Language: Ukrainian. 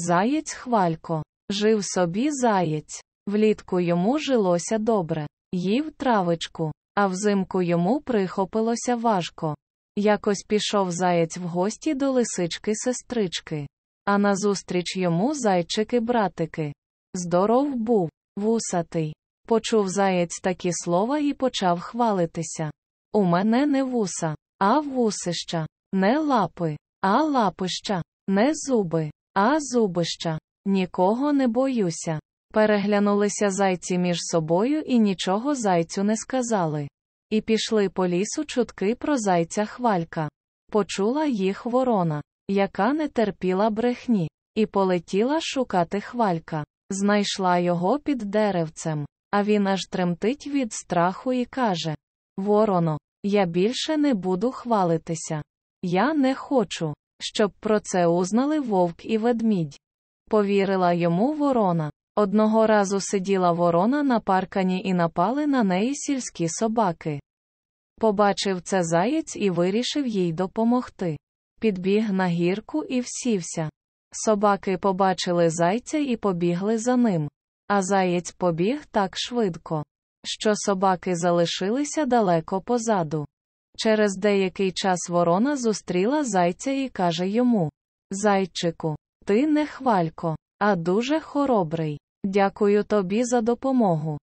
Заєць хвалько. Жив собі заєць. Влітку йому жилося добре. Їв травичку, а взимку йому прихопилося важко. Якось пішов заєць в гості до лисички сестрички. А назустріч йому зайчики братики. Здоров був, вусатий. Почув заєць такі слова і почав хвалитися. У мене не вуса, а вусища, не лапи, а лапища, не зуби, а зубища. Нікого не боюся. Переглянулися зайці між собою і нічого зайцю не сказали. І пішли по лісу чутки про зайця хвалька. Почула їх ворона, яка не терпіла брехні, і полетіла шукати хвалька. Знайшла його під деревцем, а він аж тремтить від страху і каже Вороно, я більше не буду хвалитися. Я не хочу щоб про це узнали вовк і ведмідь. Повірила йому ворона. Одного разу сиділа ворона на паркані і напали на неї сільські собаки. Побачив це заєць і вирішив їй допомогти. Підбіг на гірку і всівся. Собаки побачили зайця і побігли за ним. А заєць побіг так швидко, що собаки залишилися далеко позаду. Через деякий час ворона зустріла зайця і каже йому Зайчику, ти не хвалько, а дуже хоробрий. Дякую тобі за допомогу.